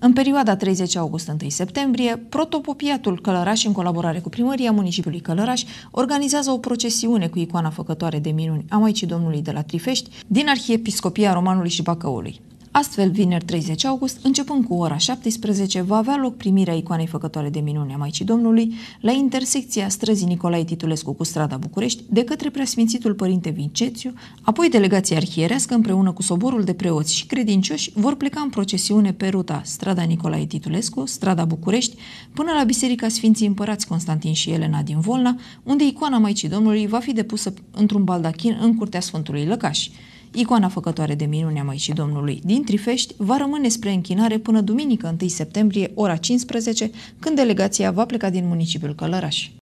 În perioada 30 august-1 septembrie, Protopopiatul Călăraș, în colaborare cu primăria municipiului Călăraș, organizează o procesiune cu icoana făcătoare de minuni a Maicii Domnului de la Trifești din Arhiepiscopia Romanului și Bacăului. Astfel, vineri 30 august, începând cu ora 17, va avea loc primirea icoanei făcătoare de minune a Maicii Domnului la intersecția străzii Nicolae Titulescu cu strada București de către preasfințitul părinte Vincețiu, apoi delegația arhierească împreună cu soborul de preoți și credincioși vor pleca în procesiune pe ruta strada Nicolae Titulescu, strada București, până la Biserica Sfinții Împărați Constantin și Elena din Volna, unde icoana Maicii Domnului va fi depusă într-un baldachin în curtea Sfântului Lăcaș. Icoana făcătoare de minunea Măicii Domnului din Trifești va rămâne spre închinare până duminică 1 septembrie, ora 15, când delegația va pleca din municipiul Călăraș.